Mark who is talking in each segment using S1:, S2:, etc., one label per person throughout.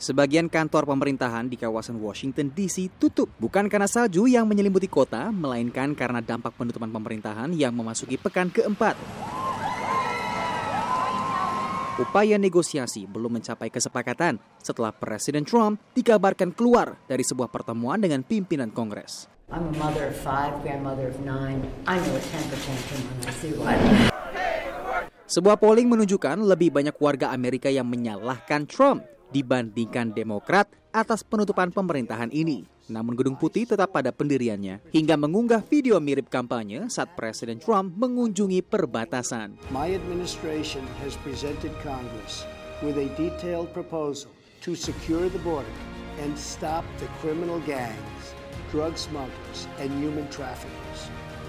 S1: Sebagian kantor pemerintahan di kawasan Washington DC tutup bukan karena salju yang menyelimuti kota, melainkan karena dampak penutupan pemerintahan yang memasuki pekan keempat. Upaya negosiasi belum mencapai kesepakatan setelah Presiden Trump dikabarkan keluar dari sebuah pertemuan dengan pimpinan Kongres. Sebuah polling menunjukkan lebih banyak warga Amerika yang menyalahkan Trump dibandingkan Demokrat atas penutupan pemerintahan ini. Namun Gedung Putih tetap pada pendiriannya hingga mengunggah video mirip kampanye saat Presiden Trump mengunjungi perbatasan.
S2: My administration has presented Congress with a detailed proposal to secure the border and stop the criminal gangs, drug smugglers and human traffickers.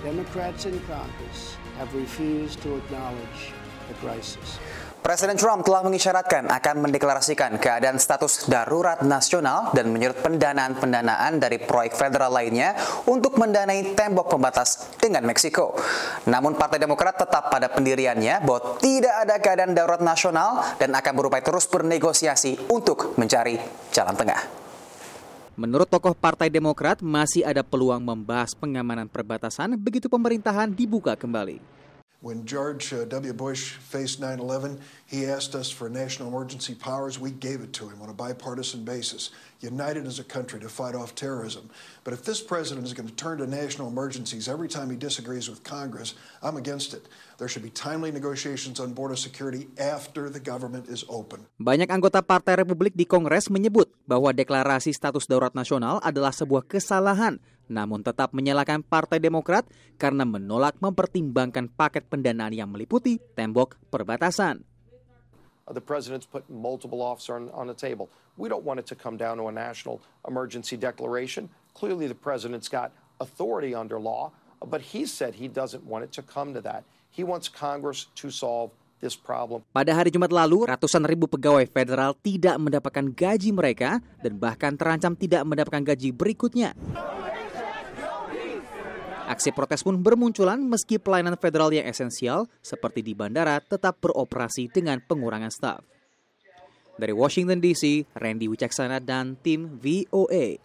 S2: Democrats in Congress have refused to acknowledge the crisis.
S1: Presiden Trump telah mengisyaratkan akan mendeklarasikan keadaan status darurat nasional dan menyerut pendanaan-pendanaan dari proyek federal lainnya untuk mendanai tembok pembatas dengan Meksiko. Namun Partai Demokrat tetap pada pendiriannya bahwa tidak ada keadaan darurat nasional dan akan berupaya terus bernegosiasi untuk mencari jalan tengah. Menurut tokoh Partai Demokrat, masih ada peluang membahas pengamanan perbatasan begitu pemerintahan dibuka kembali.
S3: When George uh, W. Bush faced 9 11, he asked us for national emergency powers. We gave it to him on a bipartisan basis, united as a country to fight off terrorism. But if this president is going to turn to national emergencies every time he disagrees with Congress, I'm against it. There should be timely negotiations on border security after the government is open.
S1: Banyak anggota Partai Republik di Kongres menyebut bahwa deklarasi status darurat nasional adalah sebuah kesalahan namun tetap menyalahkan Partai Demokrat karena menolak mempertimbangkan paket pendanaan yang meliputi tembok perbatasan. Pada hari Jumat lalu, ratusan ribu pegawai federal tidak mendapatkan gaji mereka dan bahkan terancam tidak mendapatkan gaji berikutnya. Aksi protes pun bermunculan meski pelayanan federal yang esensial seperti di bandara tetap beroperasi dengan pengurangan staf. Dari Washington DC, Randy Wicaksana dan tim VOA.